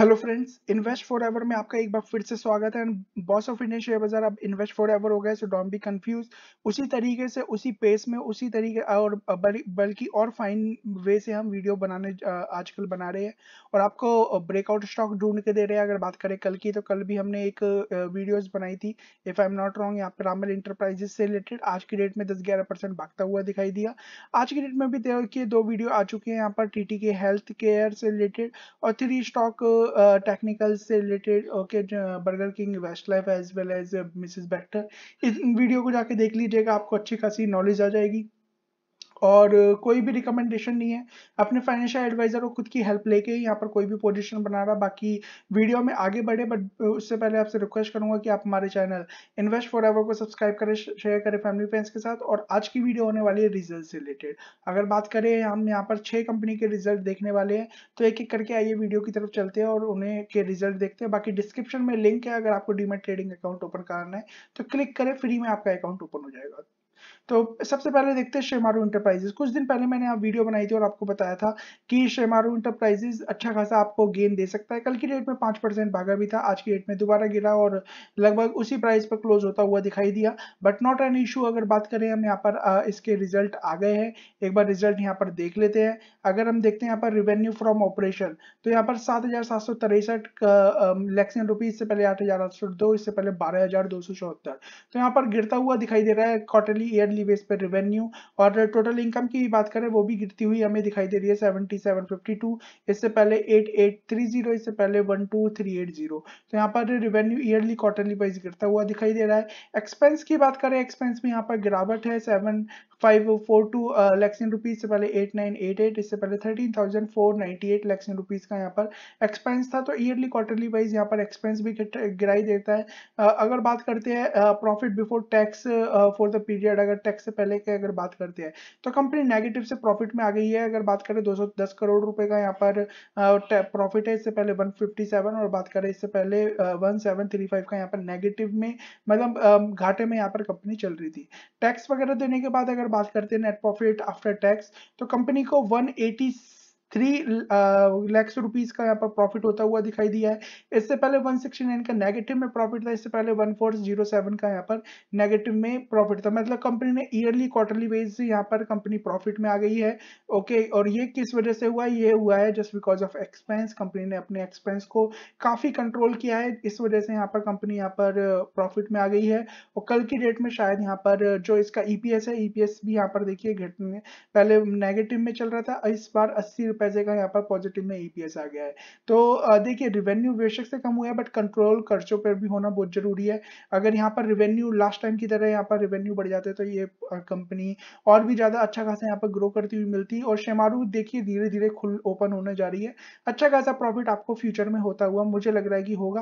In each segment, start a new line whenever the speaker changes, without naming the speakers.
hello friends invest forever में आपका एक बार फिर से स्वागत है बॉस ऑफ इंडियन शेयर बाजार अब इन्वेस्ट फॉर एवर हो गया सो डोंट बी कंफ्यूज उसी तरीके से उसी पेस में उसी तरीके और बल्कि और फाइन वे से हम वीडियो बनाने आजकल बना रहे हैं और आपको ब्रेकआउट स्टॉक ढूंढ के दे रहे हैं अगर बात करें कल की तो कल भी हमने एक वीडियोज बनाई थी if I am not wrong यहाँ पर रामल इंटरप्राइजेस से रिलेटेड आज की डेट में दस ग्यारह परसेंट भागता हुआ दिखाई दिया आज की डेट में भी देखिए दो वीडियो आ चुके हैं यहाँ पर टी के हेल्थ केयर से रिलेटेड और थ्री स्टॉक टेक्निकल uh, से related okay Burger King Westlife as well as Mrs Bector इस वीडियो को जाके देख लीजिएगा आपको अच्छी खासी नॉलेज आ जाएगी और कोई भी रिकमेंडेशन नहीं है अपने फाइनेंशियल एडवाइजर को खुद की हेल्प लेके यहाँ पर कोई भी पोजीशन बना रहा बाकी वीडियो में आगे बढ़े बट उससे पहले आपसे रिक्वेस्ट करूंगा कि आप हमारे चैनल इन्वेस्ट फॉर एवर को सब्सक्राइब करें शेयर करें फैमिली फ्रेंड्स के साथ और आज की वीडियो होने वाली है रिजल्ट से रिलेटेड अगर बात करें हम यहाँ पर छह कंपनी के रिजल्ट देखने वाले हैं तो एक एक करके आइए वीडियो की तरफ चलते हैं और उन्हें के रिजल्ट देखते हैं बाकी डिस्क्रिप्शन में लिंक है अगर आपको डीमेट ट्रेडिंग अकाउंट ओपन कराना है तो क्लिक करें फ्री में आपका अकाउंट ओपन हो जाएगा तो सबसे पहले देखते हैं शेमारू इंटरप्राइजेस कुछ दिन पहले मैंने आप वीडियो बनाई थी और आपको बताया था कि शेमारू इंटरप्राइजेस अच्छा खासा आपको गेन दे सकता है कल की डेट में पांच परसेंट भागा भी था आज की डेट में दोबारा गिरा और लगभग उसी प्राइस पर क्लोज होता हुआ दिखाई दिया बट नॉट एन इशू अगर बात करें हम यहाँ पर इसके रिजल्ट आ गए हैं एक बार रिजल्ट यहाँ पर देख लेते हैं अगर हम देखते हैं यहाँ पर रिवेन्यू फ्रॉम ऑपरेशन तो यहाँ पर सात हजार सात सौ तिरसठ रुपीज से पहले आठ हजार आठ सौ दो इससे पहले बारह हजार दो सौ चौहत्तर तो यहाँ पर गिरता हुआ दिखाई दे रहा है क्वार्टरली ईयरली बेस पर रेवेन्यू और टोटल इनकम की भी बात करें वो भी गिरती हुई हमें दिखाई दे रही है सेवेंटी सेवन फिफ्टी टू इससे पहले एट एट थ्री जीरो इससे पहले one two three eight zero तो यहाँ पर रेवेन्यू ईयरली क्वार्टरली वाइज गिरता हुआ दिखाई दे रहा है एक्सपेंस की बात करें एक्सपेंस में यहाँ पर गिरावट है seven five four two lakhs in rupees से पहले एट नाइन एट एट इससे पहले thirteen thousand four ninety eight lakhs in rupees का यहाँ पर एक्सपेंस था तो ईयरली क्वार्टरली वाइज यहाँ पर एक्सपेंस भी गिराई देता है uh, अगर बात करते हैं profit before tax for the period अगर टैक्स से पहले की अगर बात करते हैं तो कंपनी नेगेटिव से प्रॉफिट में आ गई है अगर बात करें 210 करोड़ रुपए का यहाँ पर प्रॉफिट है इससे पहले 157 और बात करें इससे पहले 1735 का यहाँ पर नेगेटिव में मतलब घाटे में यहाँ पर कंपनी चल रही थी टैक्स वगैरह देने के बाद अगर बात करते हैं नेट प्रॉफिट आफ्टर टैक्स तो कंपनी को वन थ्री लैक्स रुपीज का यहाँ पर प्रॉफिट होता हुआ दिखाई दिया है इससे पहले वन सिक्सटी नाइन का नेगेटिव में प्रॉफिट था इससे पहले वन फोर जीरो सेवन का यहाँ पर नेगेटिव में प्रॉफिट था मतलब कंपनी ने ईयरली क्वार्टरली बेस यहाँ पर कंपनी प्रॉफिट में आ गई है ओके और ये किस वजह से हुआ ये हुआ है just because of expense company ने अपने एक्सपेंस को काफी कंट्रोल किया है इस वजह से यहाँ पर कंपनी यहाँ पर प्रॉफिट uh, में आ गई है और कल की डेट में शायद यहाँ पर uh, जो इसका ईपीएस e है ईपीएस e भी यहाँ पर देखिए घटने पहले नेगेटिव में चल रहा था इस बार अस्सी पैसे का यहाँ पर पॉजिटिव में ईपीएस e आ गया है तो देखिए रिवेन्यू बेशक से कम हुआ है बट कंट्रोल खर्चों पर भी होना बहुत जरूरी है अगर यहाँ पर रिवेन्यू लास्ट टाइम की तरह यहाँ पर रिवेन्यू बढ़ जाते तो ये कंपनी और भी ज़्यादा अच्छा खासा यहाँ पर ग्रो करती हुई मिलती और शेमारू देखिए धीरे धीरे खुल ओपन होने जा रही है अच्छा खासा प्रॉफिट आपको फ्यूचर में होता हुआ मुझे लग रहा है कि होगा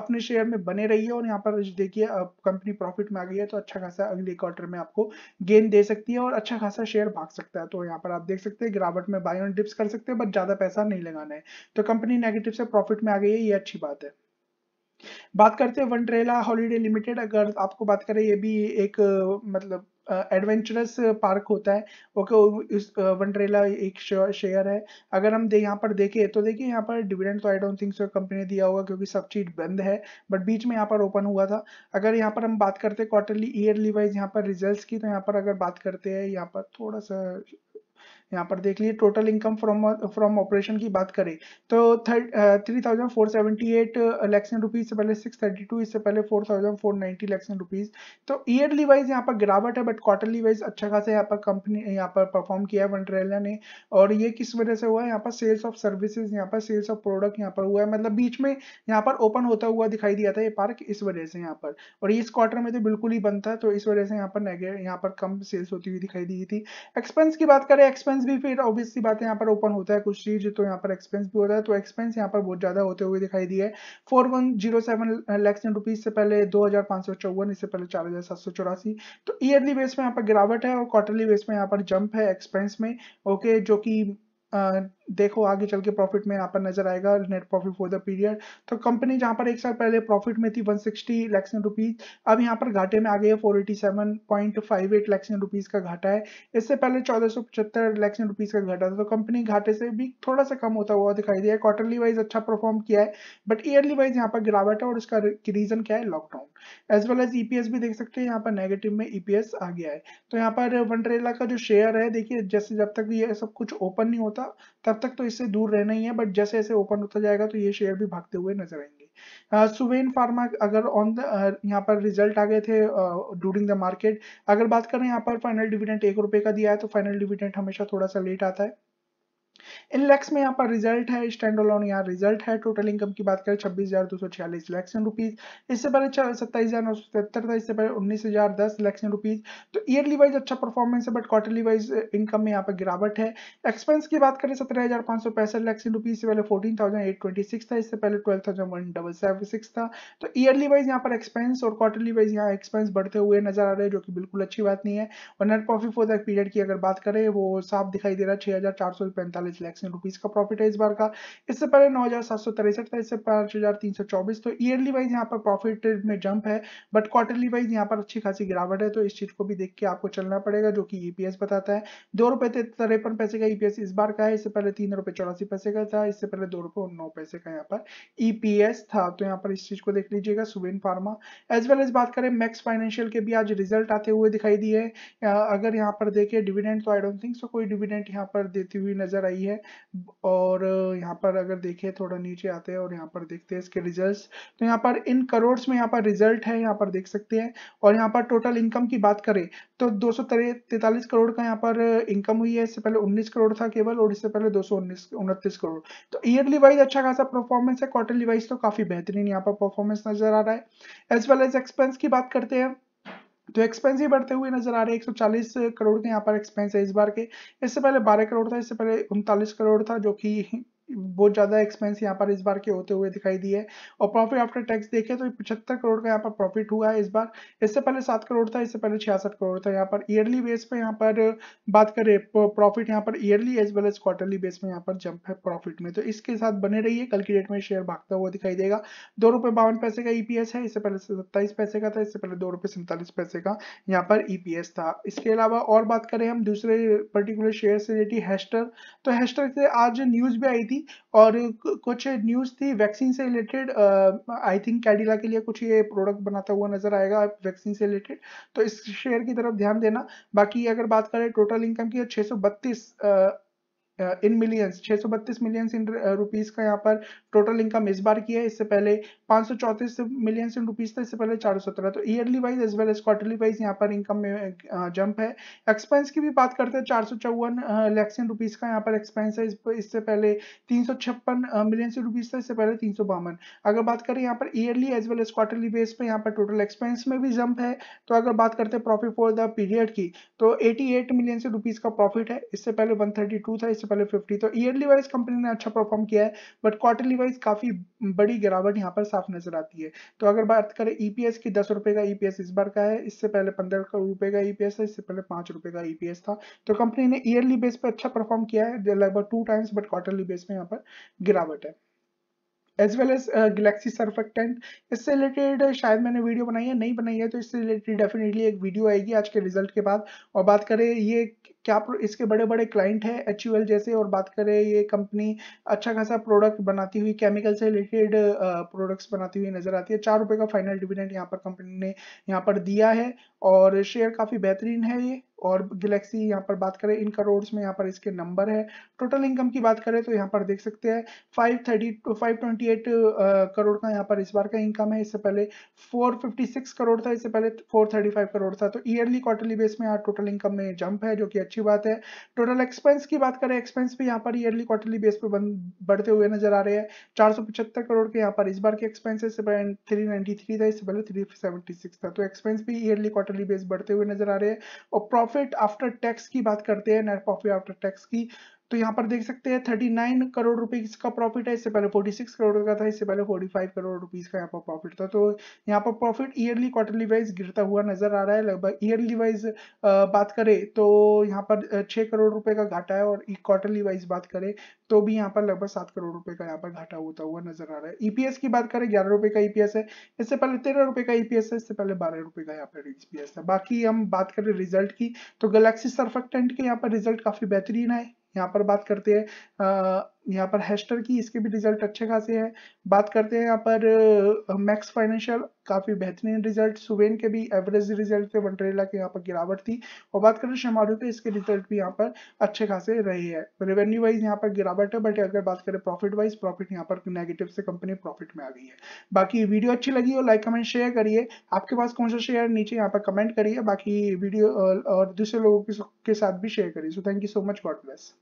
अपने शेयर में बने रहिए और यहाँ पर देखिए कंपनी प्रॉफिट में आ गई है तो अच्छा खासा अगले क्वार्टर में आपको गेन दे सकती है और अच्छा खासा शेयर भाग सकता है तो यहाँ पर आप देख सकते हैं गिरावट में बायोन डिप्स कर सकते हैं बट ज्यादा पैसा नहीं लगाना है तो कंपनी नेगेटिव से प्रॉफिट में आ गई है ये अच्छी बात है बात करते हैं वनरेला हॉलीडे लिमिटेड अगर आपको बात करें ये भी एक मतलब एडवेंचरस पार्क होता है ओके इस वनरेला एक शेयर है अगर हम दे यहाँ पर देखें तो देखिए यहाँ पर डिविडेंड तो I don't think so company ने दिया होगा क्योंकि सब चीज बंद है बट बीच में यहाँ पर ओपन हुआ था अगर यहाँ पर हम बात करते हैं क्वार्टरली ईयरली वाइज यहाँ पर रिजल्ट की तो यहाँ पर अगर बात करते हैं यहाँ पर थोड़ा सा यहाँ पर देख लीजिए total income from from operation की बात करें तो third three thousand four seventy eight से पहले सिक्स टू इससे पहले फोर थाउजेंड फोर रुपीज तो ईयरली वाइज यहाँ पर गिरावट है बट क्वार्टरली वाइज अच्छा खासा यहाँ पर कंपनी यहाँ पर परफॉर्म किया है वनरेला ने और ये किस वजह से हुआ है यहाँ पर सेल्स ऑफ सर्विसेज यहाँ पर सेल्स ऑफ प्रोडक्ट यहाँ पर हुआ है मतलब बीच में यहाँ पर ओपन होता हुआ दिखाई दिया था ये पार्क इस वजह से यहाँ पर और इस क्वार्टर में तो बिल्कुल ही बंद था तो इस वजह से यहाँ पर यहाँ पर कम सेल्स होती हुई दिखाई दी थी एक्सपेंस की बात करें एक्सपेंस एक्सपेंस भी फिर ऑब्वियस सी बात है यहाँ पर ओपन होता है कुछ चीज तो यहाँ पर एक्सपेंस भी होता है तो एक्सपेंस यहाँ पर बहुत ज्यादा होते हुए दिखाई दिए four one zero seven lakhs rupees से पहले दो हजार पांच सौ चौवन इससे पहले चार हजार सात सौ चौरासी तो ईयरली बेस में यहाँ पर गिरावट है और क्वार्टरली बेस में यहाँ पर जंप है एक्सपेंस में ओके जो कि देखो आगे चल के प्रॉफिट में यहाँ पर नजर आएगा net profit for the period तो कंपनी जहाँ पर एक साल पहले प्रॉफिट में थी 160 लाख रुपीज अब यहाँ पर घाटे में आ गई है 487.58 लाख रुपीज का घाटा है इससे पहले 1475 लाख रुपीज का घाटा था तो कंपनी घाटे से भी थोड़ा सा कम होता हुआ दिखाई दिया है क्वार्टरली वाइज अच्छा परफॉर्म किया है बट ईयरली वाइज यहाँ पर गिरावट है और इसका रीजन क्या है lockdown as well as EPS भी देख सकते हैं यहाँ पर नेगेटिव में ईपीएस e आ गया है तो यहाँ पर वनरेला का जो शेयर है देखिए जैसे जब तक ये सब कुछ ओपन नहीं होता तब तक तो इससे दूर रहना ही है बट जैसे जैसे ओपन होता जाएगा तो ये शेयर भी भागते हुए नजर आएंगे सुवेन फार्मा अगर ऑन द यहाँ पर रिजल्ट आ गए थे ड्यूरिंग द मार्केट अगर बात करें यहाँ पर फाइनल डिविडेंट एक रुपए का दिया है तो फाइनल डिविडेंट हमेशा थोड़ा सा लेट आता है इन लैक्स में यहाँ पर रिजल्ट है स्टैंड ऑलोन यहाँ रिजल्ट है टोटल इनकम की बात करें छब्बीस हजार दो सौ छियालीस लैक्सन रुपीज इससे पहले सत्ताईस हजार नौ सौ सत्तर था इससे पहले उन्नीस हजार दस लैक्सन रुपीज तो ईयरली वाइज अच्छा परफॉर्मेंस है बट क्वार्टरली वाइज इनकम में यहाँ पर गिरावट है एक्सपेंस की बात करें सत्रह हजार पांच सौ पैंसठ लैक्सन रुपीज से पहले fourteen thousand eight twenty six था इससे पहले twelve thousand one double seven six था तो ईयरली वाइज यहाँ पर एक्सपेंस और क्वार्टरली वाइज यहाँ एक्सपेंस बढ़ते हुए नजर आ रहे हैं जो कि बिल्कुल अच्छी बात नहीं है और net profit for that period की अगर बात करें वो साफ दिखाई दे रहा है छह हजार चार सौ पैंतालीस लैक्स रुपीज का प्रॉफिट है इस बार का इससे पहले नौ हजार सात सौ तिरसठ था इससे पांच हजार तीन सौ चौबीस तो ईयरली वाइज यहाँ पर प्रॉफिट में जंप है बट क्वार्टरली वाइज यहाँ पर अच्छी खासी गिरावट है तो इस चीज को भी देख के आपको चलना पड़ेगा जो कि ईपीएस e बताता है दो रुपए तिरपन पैसे का ईपीएस e इस बार का है इससे पहले तीन रुपए चौरासी पैसे का था इससे पहले दो रुपए नौ पैसे का यहाँ पर ईपीएस e था तो यहाँ पर इस चीज को देख लीजिएगा Suven pharma as well as बात करें मैक्स फाइनेंशियल के भी आज रिजल्ट आते हुए दिखाई दिए अगर यहाँ पर देखे डिविडेंड तो आई डोंट थिंक सो कोई डिविडेंड यहाँ पर देती हुई नजर आई है है और यहाँ पर अगर देखें थोड़ा नीचे आते हैं और यहाँ पर देखते हैं इसके रिजल्ट्स तो यहाँ पर इन करोड़ में यहाँ पर रिजल्ट है यहाँ पर देख सकते हैं और यहाँ पर टोटल इनकम की बात करें तो दो करोड़ का यहाँ पर इनकम हुई है इससे पहले उन्नीस करोड़ था केवल और इससे पहले दो करोड़ तो ईयरली वाइज अच्छा खासा परफॉर्मेंस है क्वार्टरली वाइज तो काफी बेहतरीन यहाँ पर परफॉर्मेंस नजर आ रहा है एज वेल एज एक्सपेंस की बात करते हैं तो एक्सपेंस ही बढ़ते हुए नजर आ रहे हैं 140 करोड़ के यहाँ पर एक्सपेंस है इस बार के इससे पहले 12 करोड़ था इससे पहले उनतालीस करोड़ था जो कि बहुत ज़्यादा एक्सपेंस यहाँ पर इस बार के होते हुए दिखाई दिए और प्रॉफिट आफ्टर टैक्स देखें तो पचहत्तर करोड़ का यहाँ पर प्रॉफिट हुआ है इस बार इससे पहले सात करोड़ था इससे पहले छियासठ करोड़ था यहाँ पर ईयरली बेस पे यहाँ पर बात करें प्रॉफिट यहाँ पर yearly as well as quarterly base में यहाँ पर जंप है प्रॉफिट में तो इसके साथ बने रही कल की डेट में शेयर भागता हुआ दिखाई देगा दो रुपए बावन पैसे का ईपीएस e है इससे पहले सत्ताईस पैसे का था इससे पहले दो रुपए सैंतालीस पैसे का यहाँ पर ईपीएस e था इसके अलावा और बात करें हम दूसरे पर्टिकुलर शेयर से रिलेटेड हैस्टर तो हैस्टर से आज न्यूज़ भी आई थी थी और कुछ न्यूज़ थी वैक्सीन से रिलेटेड आई थिंक कैडिला के लिए कुछ ये प्रोडक्ट बनाता हुआ नजर आएगा वैक्सीन से रिलेटेड तो इस शेयर की तरफ ध्यान देना बाकी अगर बात करें टोटल इनकम की छह सौ बत्तीस uh, in millions 632 million in rupees का यहाँ पर टोटल इनकम इस बार किया है इससे पहले 534 मिलियन इन रुपीस था इससे पहले 417 तो yearly wise as well as quarterly wise यहाँ पर इनकम में जंप है एक्सपेंस की भी बात करते हैं चार सौ चौवन लैक्स इन रुपीज का यहाँ पर एक्सपेंस है इससे पहले तीन सौ छप्पन मिलियन इन रुपीज था इससे पहले तीन सौ बावन अगर बात करें यहाँ पर yearly as well as quarterly base पर यहाँ पर टोटल एक्सपेंस में भी जंप है तो अगर बात करते हैं प्रॉफिट फॉर द पीरियड की तो एटी एट मिलियन रुपीज का प्रॉफिट है इससे पहले वन था इससे पहले 50 तो ईयरली वाइज कंपनी ने अच्छा परफॉर्म किया है बट क्वार्टरली वाइज काफी बड़ी गिरावट यहाँ पर साफ नजर आती है तो अगर बात करें ईपीएस e की दस रुपए का ईपीएस e इस बार का है इससे पहले पंद्रह रुपए का ईपीएस e था इससे पहले पांच रुपए का ईपीएस था तो कंपनी ने ईयरली बेस पर अच्छा परफॉर्म किया है लगभग two times but quarterly base पर यहाँ पर गिरावट है as well as Galaxy Surfactants इससे रिलेटेड शायद मैंने वीडियो बनाई है नहीं बनाई है तो इससे रिलेटेड डेफिनेटली एक वीडियो आएगी आज के रिजल्ट के बाद और बात करें ये क्या इसके बड़े बड़े क्लाइंट हैं एच जैसे और बात करें ये कंपनी अच्छा खासा प्रोडक्ट बनाती हुई केमिकल से रिलेटेड प्रोडक्ट्स बनाती हुई नजर आती है चार रुपये का फाइनल डिविडेंड यहाँ पर कंपनी ने यहाँ पर दिया है और शेयर काफ़ी बेहतरीन है ये और गैलेक्सी यहाँ पर बात करें इन करोड़ में यहाँ पर इसके नंबर है टोटल इनकम की बात करें तो यहाँ पर देख सकते हैं five five two eight crore का यहाँ पर इस बार का इनकम है इससे पहले फोर फिफ्टी सिक्स करोड़ था इससे पहले फोर थर्टी फाइव करोड़ था तो ईयरली क्वार्टरली बेस में यहाँ टोटल इनकम में जंप है जो कि अच्छी बात है टोटल एक्सपेंस की बात करें एक्सपेंस भी यहाँ पर ईयरली क्वार्टरली बेस पर बढ़ते हुए नजर आ रहे हैं चार करोड़ के यहाँ पर इस बार के एक्सपेंसेस थ्री नाइन्टी थ्री था इससे पहले थ्री सेवेंटी सिक्स था तो एक्सपेंस भी ईयरली क्वार्टरली बेस बढ़ते हुए नजर आ रहे हैं और प्रॉफिट आफ्टर टैक्स की बात करते हैं नेट प्रॉफिट आफ्टर टैक्स की तो यहाँ पर देख सकते हैं 39 करोड़ रुपीज का प्रॉफिट है इससे पहले 46 करोड़ का था इससे पहले 45 करोड़ रुपीज का यहाँ पर प्रॉफिट था तो यहाँ पर प्रॉफिट ईयरली क्वार्टरली वाइज गिरता हुआ नजर आ रहा है लगभग ईयरली वाइज बात करें तो यहाँ पर 6 करोड़ रुपए का घाटा है और क्वार्टरली वाइज बात करें तो भी यहाँ पर लगभग सात करोड़ रुपए का यहाँ पर घाटा होता हुआ नजर आ रहा है ईपीएस e की बात करें ग्यारह रुपए का ईपीएस e है इससे पहले तेरह रुपए का ईपीएस e है इससे पहले बारह रुपए का यहाँ पर ईपीएस था बाकी हम बात करें रिजल्ट की तो गैलेक्सी सर्फेक्टेंट के यहाँ पर रिजल्ट काफी बेहतरीन है यहाँ पर बात करते हैं यहाँ पर हेस्टर की इसके भी रिजल्ट अच्छे खासे हैं बात करते हैं यहाँ पर मैक्स फाइनेंशियल काफ़ी बेहतरीन रिजल्ट सुवेन के भी एवरेज रिजल्ट थे वनरेला के यहाँ पर गिरावट थी और बात करें शमारू के इसके रिजल्ट भी यहाँ पर अच्छे खासे रहे हैं रेवेन्यू वाइज यहाँ पर गिरावट है बट अगर बात करें प्रॉफिट वाइज प्रॉफिट यहाँ पर नेगेटिव से कंपनी प्रॉफिट में आ गई है बाकी वीडियो अच्छी लगी हो लाइक कमेंट शेयर करिए आपके पास कौन सा शेयर नीचे यहाँ पर कमेंट करिए बाकी वीडियो और दूसरे लोगों के साथ भी शेयर करिए so thank you so much God bless